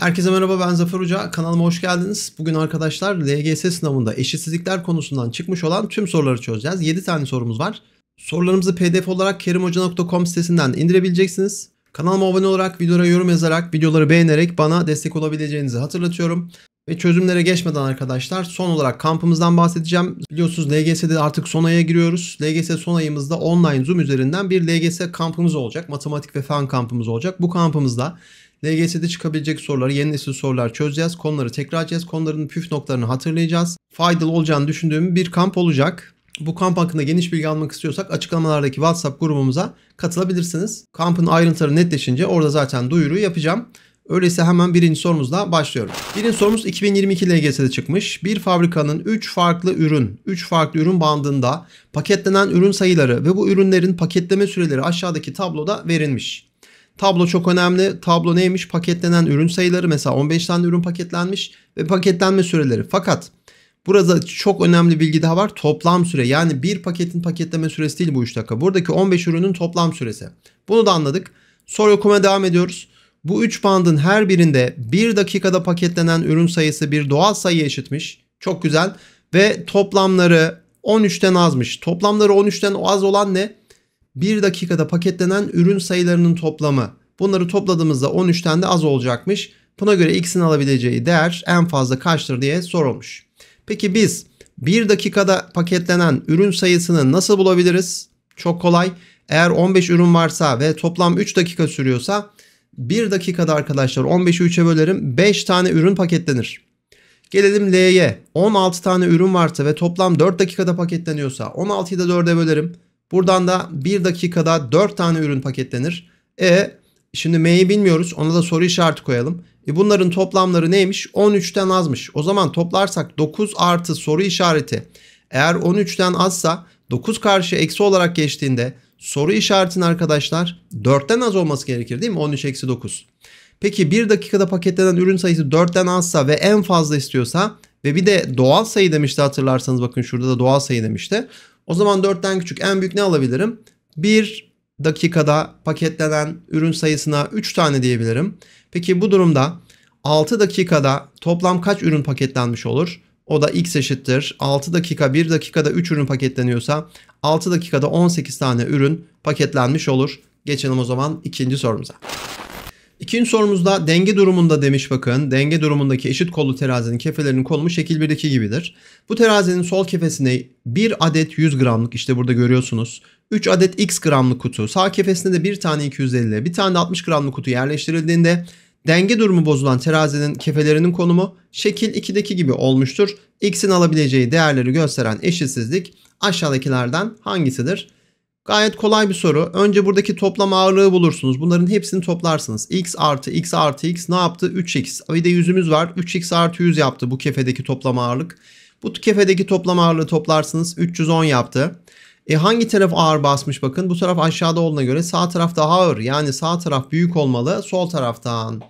Herkese merhaba ben Zafer Uca Kanalıma hoş geldiniz. Bugün arkadaşlar LGS sınavında eşitsizlikler konusundan çıkmış olan tüm soruları çözeceğiz. 7 tane sorumuz var. Sorularımızı pdf olarak kerimhoca.com sitesinden indirebileceksiniz. Kanalıma abone olarak, videolara yorum yazarak, videoları beğenerek bana destek olabileceğinizi hatırlatıyorum. Ve çözümlere geçmeden arkadaşlar son olarak kampımızdan bahsedeceğim. Biliyorsunuz LGS'de artık son aya giriyoruz. LGS son ayımızda online Zoom üzerinden bir LGS kampımız olacak. Matematik ve fen kampımız olacak. Bu kampımızda LGS'de çıkabilecek soruları, yeni nesil sorular çözeceğiz. Konuları tekrarlayacağız. Konuların püf noktalarını hatırlayacağız. Faydalı olacağını düşündüğüm bir kamp olacak. Bu kamp hakkında geniş bilgi almak istiyorsak açıklamalardaki WhatsApp grubumuza katılabilirsiniz. Kampın ayrıntıları netleşince orada zaten duyuru yapacağım. Öyleyse hemen birinci sorumuzla başlıyorum. Birinci sorumuz 2022 LGS'de çıkmış. Bir fabrikanın 3 farklı ürün, 3 farklı ürün bandında paketlenen ürün sayıları ve bu ürünlerin paketleme süreleri aşağıdaki tabloda verilmiş. Tablo çok önemli. Tablo neymiş? Paketlenen ürün sayıları. Mesela 15 tane ürün paketlenmiş ve paketlenme süreleri. Fakat burada çok önemli bilgi daha var. Toplam süre. Yani bir paketin paketleme süresi değil bu 3 dakika. Buradaki 15 ürünün toplam süresi. Bunu da anladık. Soru okumaya devam ediyoruz. Bu 3 bandın her birinde 1 dakikada paketlenen ürün sayısı bir doğal sayıya eşitmiş. Çok güzel. Ve toplamları 13'ten azmış. Toplamları 13'ten az olan ne? 1 dakikada paketlenen ürün sayılarının toplamı. Bunları topladığımızda 13'ten de az olacakmış. Buna göre x'in alabileceği değer en fazla kaçtır diye sorulmuş. Peki biz 1 dakikada paketlenen ürün sayısını nasıl bulabiliriz? Çok kolay. Eğer 15 ürün varsa ve toplam 3 dakika sürüyorsa 1 dakikada arkadaşlar 15'i 3'e bölerim 5 tane ürün paketlenir. Gelelim L'ye. 16 tane ürün varsa ve toplam 4 dakikada paketleniyorsa 16'yı da 4'e bölerim. Buradan da 1 dakikada 4 tane ürün paketlenir. E şimdi M'yi bilmiyoruz ona da soru işareti koyalım. E bunların toplamları neymiş? 13'ten azmış. O zaman toplarsak 9 artı soru işareti. Eğer 13'ten azsa 9 karşı eksi olarak geçtiğinde soru işaretin arkadaşlar 4'ten az olması gerekir değil mi? 13 eksi 9. Peki 1 dakikada paketlenen ürün sayısı 4'ten azsa ve en fazla istiyorsa ve bir de doğal sayı demişti hatırlarsanız bakın şurada da doğal sayı demişti. O zaman 4'ten küçük en büyük ne alabilirim? 1 dakikada paketlenen ürün sayısına 3 tane diyebilirim. Peki bu durumda 6 dakikada toplam kaç ürün paketlenmiş olur? O da x eşittir. 6 dakika 1 dakikada 3 ürün paketleniyorsa 6 dakikada 18 tane ürün paketlenmiş olur. Geçelim o zaman ikinci sorumuza. İkinci sorumuzda denge durumunda demiş bakın. Denge durumundaki eşit kollu terazinin kefelerinin konumu şekil 1'deki gibidir. Bu terazinin sol kefesine 1 adet 100 gramlık işte burada görüyorsunuz. 3 adet x gramlık kutu. Sağ kefesine de bir tane 250, bir tane de 60 gramlık kutu yerleştirildiğinde denge durumu bozulan terazinin kefelerinin konumu şekil 2'deki gibi olmuştur. X'in alabileceği değerleri gösteren eşitsizlik aşağıdakilerden hangisidir? Gayet kolay bir soru. Önce buradaki toplam ağırlığı bulursunuz. Bunların hepsini toplarsınız. x artı x artı x ne yaptı? 3x. Bir de yüzümüz var. 3x artı 100 yaptı bu kefedeki toplam ağırlık. Bu kefedeki toplam ağırlığı toplarsınız. 310 yaptı. E hangi taraf ağır basmış bakın. Bu taraf aşağıda olduğuna göre sağ taraf daha ağır. Yani sağ taraf büyük olmalı sol taraftan.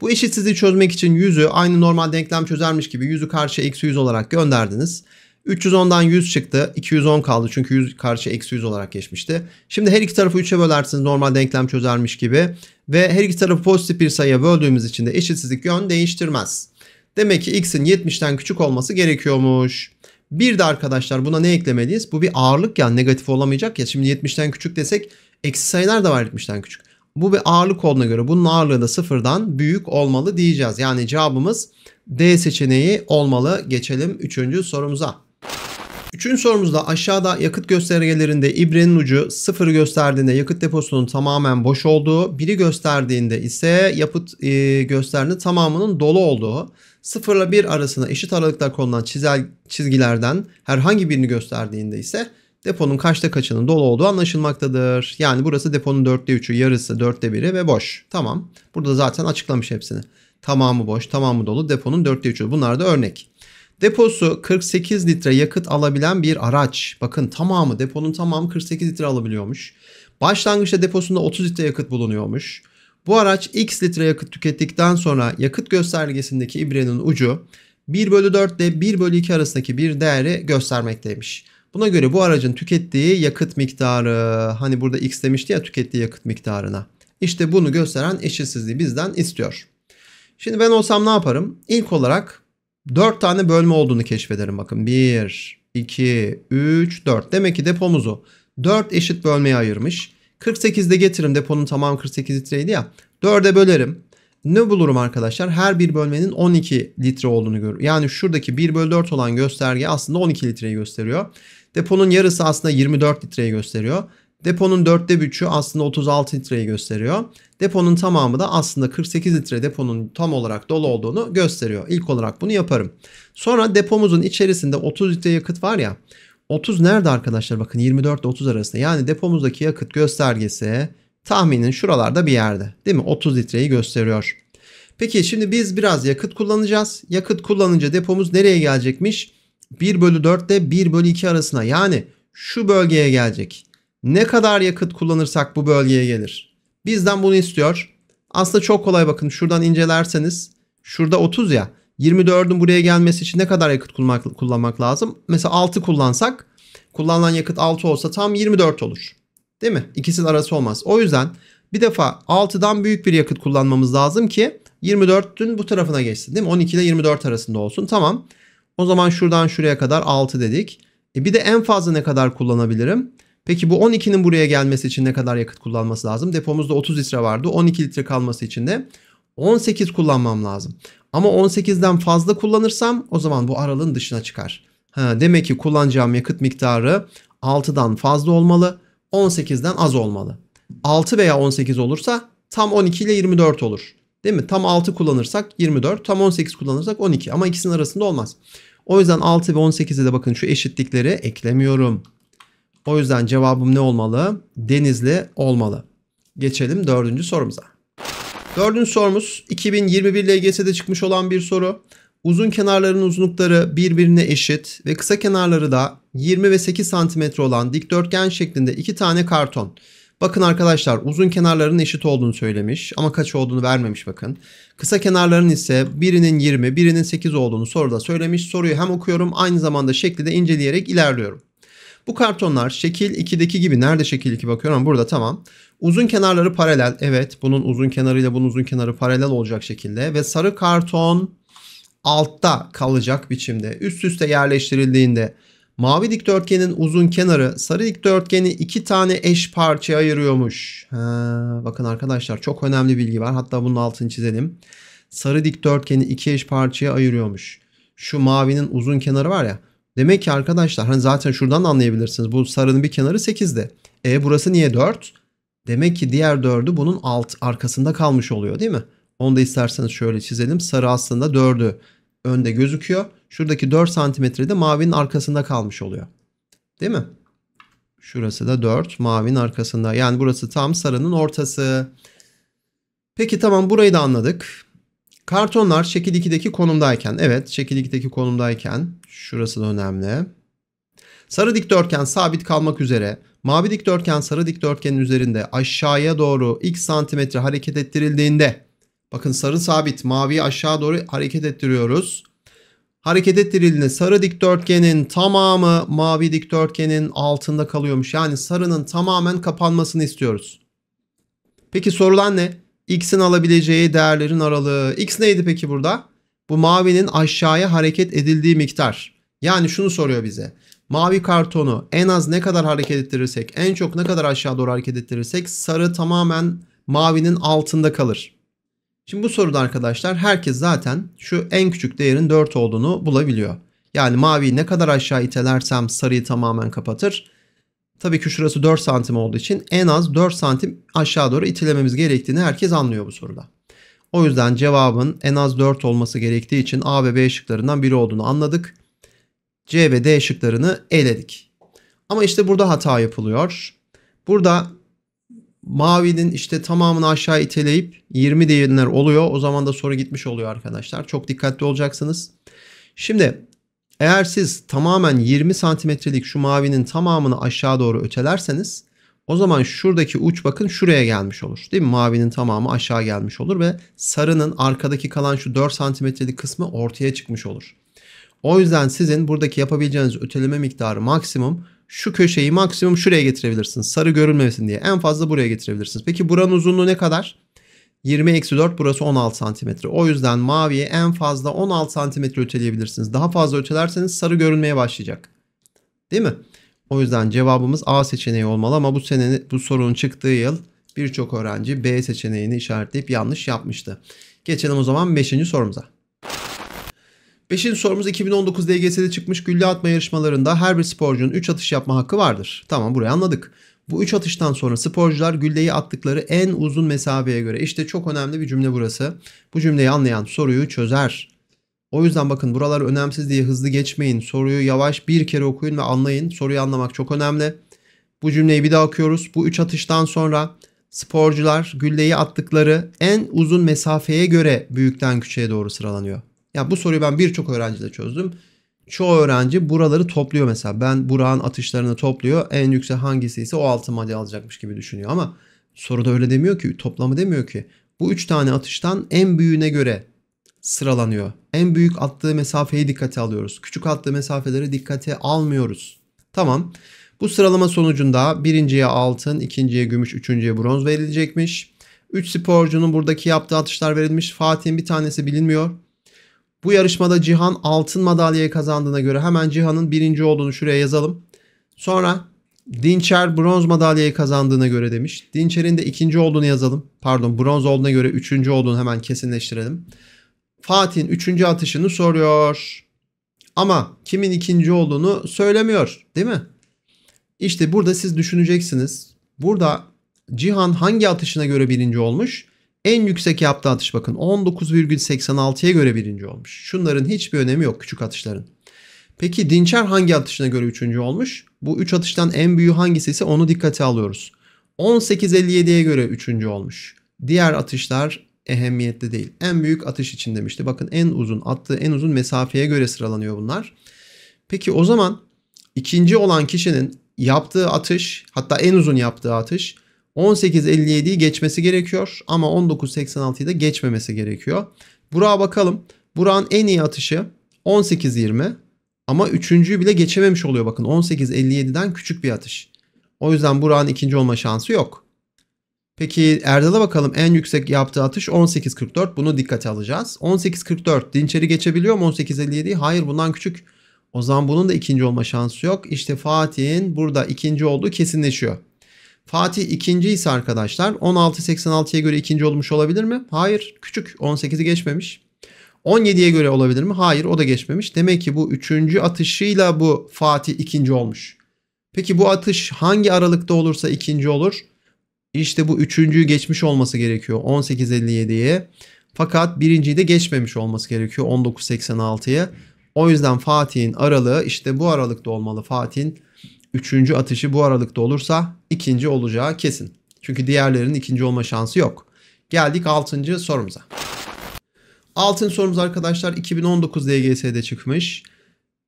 Bu eşitsizliği çözmek için 100'ü aynı normal denklem çözermiş gibi 100'ü karşıya x 100 olarak gönderdiniz. 310'dan 100 çıktı. 210 kaldı çünkü 100 karşı eksi 100 olarak geçmişti. Şimdi her iki tarafı 3'e bölersiniz normal denklem çözermiş gibi. Ve her iki tarafı pozitif bir sayıya böldüğümüz için de eşitsizlik yön değiştirmez. Demek ki x'in 70'ten küçük olması gerekiyormuş. Bir de arkadaşlar buna ne eklemeliyiz? Bu bir ağırlık ya negatif olamayacak ya. Şimdi 70'ten küçük desek eksi sayılar da var 70'ten küçük. Bu bir ağırlık olduğuna göre bunun ağırlığı da sıfırdan büyük olmalı diyeceğiz. Yani cevabımız D seçeneği olmalı. Geçelim 3. sorumuza. Üçüncü sorumuzda aşağıda yakıt göstergelerinde ibrenin ucu sıfır gösterdiğinde yakıt deposunun tamamen boş olduğu, biri gösterdiğinde ise yapıt e, gösterdiğinde tamamının dolu olduğu, sıfırla bir arasına eşit aralıklar konulan çizel, çizgilerden herhangi birini gösterdiğinde ise deponun kaçta kaçının dolu olduğu anlaşılmaktadır. Yani burası deponun dörtte üçü, yarısı, dörtte biri ve boş. Tamam. Burada zaten açıklamış hepsini. Tamamı boş, tamamı dolu, deponun dörtte üçü. Bunlar da örnek. Deposu 48 litre yakıt alabilen bir araç. Bakın tamamı deponun tamamı 48 litre alabiliyormuş. Başlangıçta deposunda 30 litre yakıt bulunuyormuş. Bu araç x litre yakıt tükettikten sonra yakıt göstergesindeki ibrenin ucu 1 bölü 4 ile 1 bölü 2 arasındaki bir değeri göstermekteymiş. Buna göre bu aracın tükettiği yakıt miktarı hani burada x demişti ya tükettiği yakıt miktarına. İşte bunu gösteren eşitsizliği bizden istiyor. Şimdi ben olsam ne yaparım? İlk olarak 4 tane bölme olduğunu keşfederim bakın. 1, 2, 3, 4. Demek ki depomuzu 4 eşit bölmeye ayırmış. 48'de getiririm. Deponun tamamı 48 litreydi ya. 4'e bölerim. Ne bulurum arkadaşlar? Her bir bölmenin 12 litre olduğunu görür. Yani şuradaki 1 bölü 4 olan gösterge aslında 12 litreyi gösteriyor. Deponun yarısı aslında 24 litreyi gösteriyor. Deponun dörtte buçu aslında 36 litreyi gösteriyor. Deponun tamamı da aslında 48 litre deponun tam olarak dolu olduğunu gösteriyor. İlk olarak bunu yaparım. Sonra depomuzun içerisinde 30 litre yakıt var ya. 30 nerede arkadaşlar? Bakın 24 ile 30 arasında. Yani depomuzdaki yakıt göstergesi tahminin şuralarda bir yerde. Değil mi? 30 litreyi gösteriyor. Peki şimdi biz biraz yakıt kullanacağız. Yakıt kullanınca depomuz nereye gelecekmiş? 1 bölü 4 ile 1 bölü 2 arasına yani şu bölgeye gelecek. Ne kadar yakıt kullanırsak bu bölgeye gelir. Bizden bunu istiyor. Aslında çok kolay bakın şuradan incelerseniz şurada 30 ya 24'ün buraya gelmesi için ne kadar yakıt kullanmak, lazım? Mesela 6 kullansak kullanılan yakıt 6 olsa tam 24 olur. Değil mi? İkisinin arası olmaz. O yüzden bir defa 6'dan büyük bir yakıt kullanmamız lazım ki 24'ün bu tarafına geçsin değil mi? 12 ile 24 arasında olsun. Tamam. O zaman şuradan şuraya kadar 6 dedik. E bir de en fazla ne kadar kullanabilirim? Peki bu 12'nin buraya gelmesi için ne kadar yakıt kullanması lazım? Depomuzda 30 litre vardı. 12 litre kalması için de 18 kullanmam lazım. Ama 18'den fazla kullanırsam o zaman bu aralığın dışına çıkar. Ha, demek ki kullanacağım yakıt miktarı 6'dan fazla olmalı. 18'den az olmalı. 6 veya 18 olursa tam 12 ile 24 olur. Değil mi? Tam 6 kullanırsak 24, tam 18 kullanırsak 12 ama ikisinin arasında olmaz. O yüzden 6 ve 18'e de bakın şu eşitlikleri eklemiyorum. O yüzden cevabım ne olmalı? Denizli olmalı. Geçelim dördüncü sorumuza. Dördüncü sorumuz 2021 LGS'de çıkmış olan bir soru. Uzun kenarların uzunlukları birbirine eşit ve kısa kenarları da 20 ve 8 cm olan dikdörtgen şeklinde iki tane karton. Bakın arkadaşlar uzun kenarların eşit olduğunu söylemiş ama kaç olduğunu vermemiş bakın. Kısa kenarların ise birinin 20 birinin 8 olduğunu soruda söylemiş. Soruyu hem okuyorum aynı zamanda şekli de inceleyerek ilerliyorum. Bu kartonlar şekil 2'deki gibi nerede şekil 2 bakıyorum burada tamam. Uzun kenarları paralel. Evet bunun uzun kenarıyla bunun uzun kenarı paralel olacak şekilde ve sarı karton altta kalacak biçimde üst üste yerleştirildiğinde mavi dikdörtgenin uzun kenarı sarı dikdörtgeni iki tane eş parçaya ayırıyormuş. Ha, bakın arkadaşlar çok önemli bilgi var. Hatta bunun altını çizelim. Sarı dikdörtgeni iki eş parçaya ayırıyormuş. Şu mavinin uzun kenarı var ya Demek ki arkadaşlar hani zaten şuradan anlayabilirsiniz. Bu sarının bir kenarı 8'di. E burası niye 4? Demek ki diğer 4'ü bunun alt arkasında kalmış oluyor değil mi? Onu da isterseniz şöyle çizelim. Sarı aslında 4'ü önde gözüküyor. Şuradaki 4 santimetre de mavinin arkasında kalmış oluyor. Değil mi? Şurası da 4 mavinin arkasında. Yani burası tam sarının ortası. Peki tamam burayı da anladık. Kartonlar şekil 2'deki konumdayken, evet şekil 2'deki konumdayken şurası da önemli. Sarı dikdörtgen sabit kalmak üzere mavi dikdörtgen sarı dikdörtgenin üzerinde aşağıya doğru x santimetre hareket ettirildiğinde bakın sarı sabit maviyi aşağı doğru hareket ettiriyoruz. Hareket ettirildiğinde sarı dikdörtgenin tamamı mavi dikdörtgenin altında kalıyormuş. Yani sarının tamamen kapanmasını istiyoruz. Peki sorulan ne? X'in alabileceği değerlerin aralığı. X neydi peki burada? Bu mavinin aşağıya hareket edildiği miktar. Yani şunu soruyor bize. Mavi kartonu en az ne kadar hareket ettirirsek, en çok ne kadar aşağı doğru hareket ettirirsek sarı tamamen mavinin altında kalır. Şimdi bu soruda arkadaşlar herkes zaten şu en küçük değerin 4 olduğunu bulabiliyor. Yani maviyi ne kadar aşağı itelersem sarıyı tamamen kapatır. Tabii ki şurası 4 santim olduğu için en az 4 santim aşağı doğru itilememiz gerektiğini herkes anlıyor bu soruda. O yüzden cevabın en az 4 olması gerektiği için A ve B şıklarından biri olduğunu anladık. C ve D şıklarını eledik. Ama işte burada hata yapılıyor. Burada mavinin işte tamamını aşağı iteleyip 20 diyenler oluyor. O zaman da soru gitmiş oluyor arkadaşlar. Çok dikkatli olacaksınız. Şimdi eğer siz tamamen 20 santimetrelik şu mavinin tamamını aşağı doğru ötelerseniz o zaman şuradaki uç bakın şuraya gelmiş olur. Değil mi? Mavinin tamamı aşağı gelmiş olur ve sarının arkadaki kalan şu 4 santimetrelik kısmı ortaya çıkmış olur. O yüzden sizin buradaki yapabileceğiniz öteleme miktarı maksimum şu köşeyi maksimum şuraya getirebilirsiniz. Sarı görülmesin diye. En fazla buraya getirebilirsiniz. Peki buranın uzunluğu ne kadar? 20-4 burası 16 santimetre. O yüzden maviye en fazla 16 santimetre öteleyebilirsiniz. Daha fazla ötelerseniz sarı görünmeye başlayacak. Değil mi? O yüzden cevabımız A seçeneği olmalı ama bu sene bu sorunun çıktığı yıl birçok öğrenci B seçeneğini işaretleyip yanlış yapmıştı. Geçelim o zaman 5. sorumuza. 5. sorumuz 2019 DGS'de çıkmış gülle atma yarışmalarında her bir sporcunun 3 atış yapma hakkı vardır. Tamam burayı anladık. Bu 3 atıştan sonra sporcular gülleyi attıkları en uzun mesafeye göre. İşte çok önemli bir cümle burası. Bu cümleyi anlayan soruyu çözer. O yüzden bakın buralar önemsiz diye hızlı geçmeyin. Soruyu yavaş bir kere okuyun ve anlayın. Soruyu anlamak çok önemli. Bu cümleyi bir daha okuyoruz. Bu 3 atıştan sonra sporcular gülleyi attıkları en uzun mesafeye göre büyükten küçüğe doğru sıralanıyor. Ya bu soruyu ben birçok öğrencide çözdüm çoğu öğrenci buraları topluyor mesela. Ben Burak'ın atışlarını topluyor. En yüksek hangisi ise o altın madalya alacakmış gibi düşünüyor ama soruda öyle demiyor ki. Toplamı demiyor ki. Bu üç tane atıştan en büyüğüne göre sıralanıyor. En büyük attığı mesafeyi dikkate alıyoruz. Küçük attığı mesafeleri dikkate almıyoruz. Tamam. Bu sıralama sonucunda birinciye altın, ikinciye gümüş, üçüncüye bronz verilecekmiş. Üç sporcunun buradaki yaptığı atışlar verilmiş. Fatih'in bir tanesi bilinmiyor. Bu yarışmada Cihan altın madalyayı kazandığına göre hemen Cihan'ın birinci olduğunu şuraya yazalım. Sonra Dinçer bronz madalyayı kazandığına göre demiş. Dinçer'in de ikinci olduğunu yazalım. Pardon bronz olduğuna göre üçüncü olduğunu hemen kesinleştirelim. Fatih'in üçüncü atışını soruyor. Ama kimin ikinci olduğunu söylemiyor değil mi? İşte burada siz düşüneceksiniz. Burada Cihan hangi atışına göre birinci olmuş? En yüksek yaptığı atış bakın 19,86'ya göre birinci olmuş. Şunların hiçbir önemi yok küçük atışların. Peki Dinçer hangi atışına göre üçüncü olmuş? Bu üç atıştan en büyüğü hangisi ise onu dikkate alıyoruz. 18.57'ye göre üçüncü olmuş. Diğer atışlar ehemmiyetli değil. En büyük atış için demişti. Bakın en uzun attığı en uzun mesafeye göre sıralanıyor bunlar. Peki o zaman ikinci olan kişinin yaptığı atış hatta en uzun yaptığı atış 18.57'yi geçmesi gerekiyor ama 19.86'yı da geçmemesi gerekiyor. Burak'a bakalım. Burak'ın en iyi atışı 18.20 ama üçüncüyü bile geçememiş oluyor bakın. 18.57'den küçük bir atış. O yüzden Burak'ın ikinci olma şansı yok. Peki Erdal'a bakalım en yüksek yaptığı atış 18.44. Bunu dikkate alacağız. 18.44 Dinçer'i geçebiliyor mu 18.57'yi? Hayır bundan küçük. O zaman bunun da ikinci olma şansı yok. İşte Fatih'in burada ikinci olduğu kesinleşiyor. Fatih ikinci ise arkadaşlar 16.86'ya göre ikinci olmuş olabilir mi? Hayır. Küçük 18'i geçmemiş. 17'ye göre olabilir mi? Hayır o da geçmemiş. Demek ki bu üçüncü atışıyla bu Fatih ikinci olmuş. Peki bu atış hangi aralıkta olursa ikinci olur? İşte bu üçüncüyü geçmiş olması gerekiyor 18.57'ye. Fakat birinciyi de geçmemiş olması gerekiyor 19.86'ya. O yüzden Fatih'in aralığı işte bu aralıkta olmalı Fatih'in üçüncü atışı bu aralıkta olursa ikinci olacağı kesin. Çünkü diğerlerinin ikinci olma şansı yok. Geldik altıncı sorumuza. Altın sorumuz arkadaşlar 2019 DGS'de çıkmış.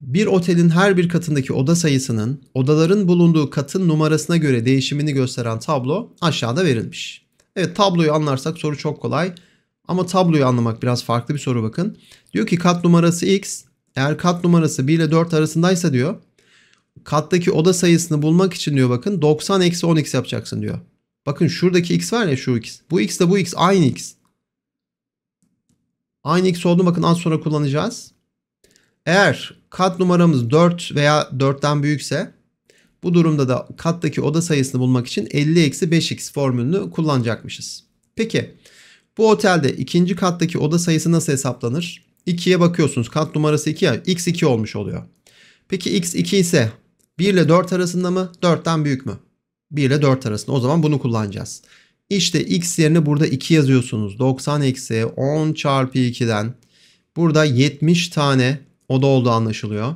Bir otelin her bir katındaki oda sayısının odaların bulunduğu katın numarasına göre değişimini gösteren tablo aşağıda verilmiş. Evet tabloyu anlarsak soru çok kolay. Ama tabloyu anlamak biraz farklı bir soru bakın. Diyor ki kat numarası x. Eğer kat numarası 1 ile 4 arasındaysa diyor kattaki oda sayısını bulmak için diyor bakın 90 eksi 10x yapacaksın diyor. Bakın şuradaki x var ya şu x. Bu x de bu x aynı x. Aynı x olduğunu bakın az sonra kullanacağız. Eğer kat numaramız 4 veya 4'ten büyükse bu durumda da kattaki oda sayısını bulmak için 50 eksi 5x formülünü kullanacakmışız. Peki bu otelde ikinci kattaki oda sayısı nasıl hesaplanır? 2'ye bakıyorsunuz kat numarası 2 ya x2 olmuş oluyor. Peki x2 ise 1 ile 4 arasında mı? 4'ten büyük mü? 1 ile 4 arasında. O zaman bunu kullanacağız. İşte x yerine burada 2 yazıyorsunuz. 90 eksi 10 çarpı 2'den. Burada 70 tane oda oldu anlaşılıyor.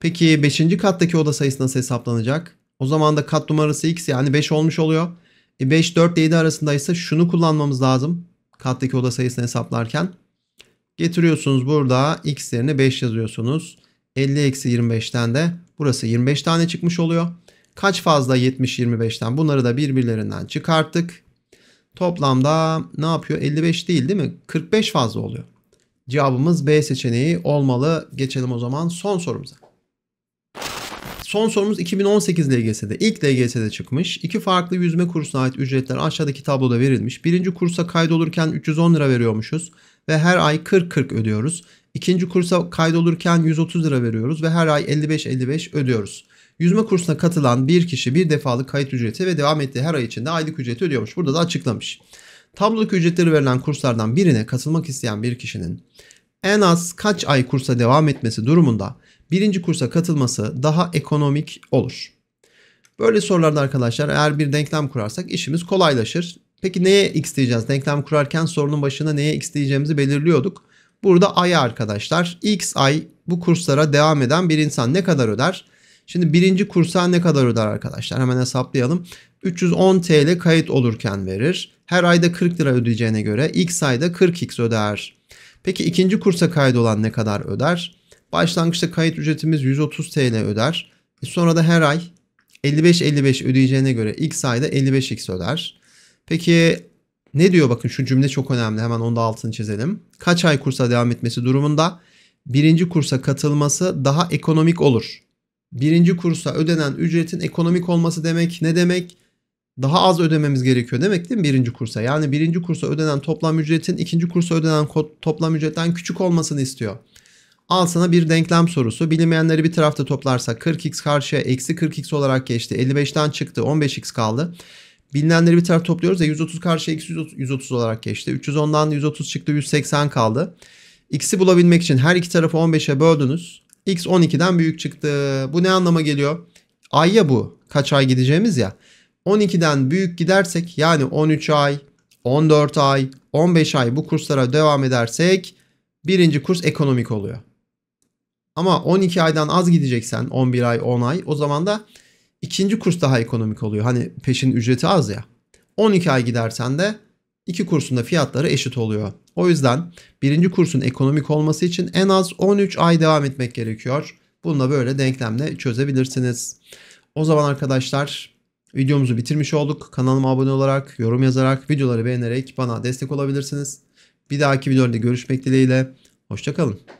Peki 5. kattaki oda sayısı nasıl hesaplanacak? O zaman da kat numarası x yani 5 olmuş oluyor. E 5, 4 ile 7 arasındaysa şunu kullanmamız lazım. Kattaki oda sayısını hesaplarken. Getiriyorsunuz burada x yerine 5 yazıyorsunuz. 50 eksi 25'ten de burası 25 tane çıkmış oluyor. Kaç fazla 70 25'ten bunları da birbirlerinden çıkarttık. Toplamda ne yapıyor? 55 değil değil mi? 45 fazla oluyor. Cevabımız B seçeneği olmalı. Geçelim o zaman son sorumuza. Son sorumuz 2018 LGS'de. İlk LGS'de çıkmış. İki farklı yüzme kursuna ait ücretler aşağıdaki tabloda verilmiş. Birinci kursa kaydolurken 310 lira veriyormuşuz ve her ay 40-40 ödüyoruz. İkinci kursa kaydolurken 130 lira veriyoruz ve her ay 55-55 ödüyoruz. Yüzme kursuna katılan bir kişi bir defalık kayıt ücreti ve devam ettiği her ay içinde aylık ücreti ödüyormuş. Burada da açıklamış. Tabloluk ücretleri verilen kurslardan birine katılmak isteyen bir kişinin en az kaç ay kursa devam etmesi durumunda birinci kursa katılması daha ekonomik olur. Böyle sorularda arkadaşlar eğer bir denklem kurarsak işimiz kolaylaşır. Peki neye x diyeceğiz? Denklem kurarken sorunun başına neye x diyeceğimizi belirliyorduk. Burada ay arkadaşlar. X ay bu kurslara devam eden bir insan ne kadar öder? Şimdi birinci kursa ne kadar öder arkadaşlar? Hemen hesaplayalım. 310 TL kayıt olurken verir. Her ayda 40 lira ödeyeceğine göre X ayda 40X öder. Peki ikinci kursa kaydolan ne kadar öder? Başlangıçta kayıt ücretimiz 130 TL öder. E sonra da her ay 55-55 ödeyeceğine göre X ayda 55X öder. Peki ne diyor bakın şu cümle çok önemli hemen onda altını çizelim. Kaç ay kursa devam etmesi durumunda birinci kursa katılması daha ekonomik olur. Birinci kursa ödenen ücretin ekonomik olması demek ne demek? Daha az ödememiz gerekiyor demek değil mi birinci kursa? Yani birinci kursa ödenen toplam ücretin ikinci kursa ödenen toplam ücretten küçük olmasını istiyor. Al sana bir denklem sorusu. Bilinmeyenleri bir tarafta toplarsa 40x karşıya eksi 40x olarak geçti. 55'ten çıktı 15x kaldı. Bilinenleri bir tarafa topluyoruz ya 130 karşıya x 130, 130 olarak geçti. 310'dan 130 çıktı 180 kaldı. X'i bulabilmek için her iki tarafı 15'e böldünüz. X 12'den büyük çıktı. Bu ne anlama geliyor? Ay ya bu. Kaç ay gideceğimiz ya. 12'den büyük gidersek yani 13 ay, 14 ay, 15 ay bu kurslara devam edersek birinci kurs ekonomik oluyor. Ama 12 aydan az gideceksen 11 ay 10 ay o zaman da ikinci kurs daha ekonomik oluyor. Hani peşin ücreti az ya. 12 ay gidersen de iki kursunda fiyatları eşit oluyor. O yüzden birinci kursun ekonomik olması için en az 13 ay devam etmek gerekiyor. Bununla böyle denklemle çözebilirsiniz. O zaman arkadaşlar videomuzu bitirmiş olduk. Kanalıma abone olarak, yorum yazarak, videoları beğenerek bana destek olabilirsiniz. Bir dahaki videoda görüşmek dileğiyle. Hoşçakalın.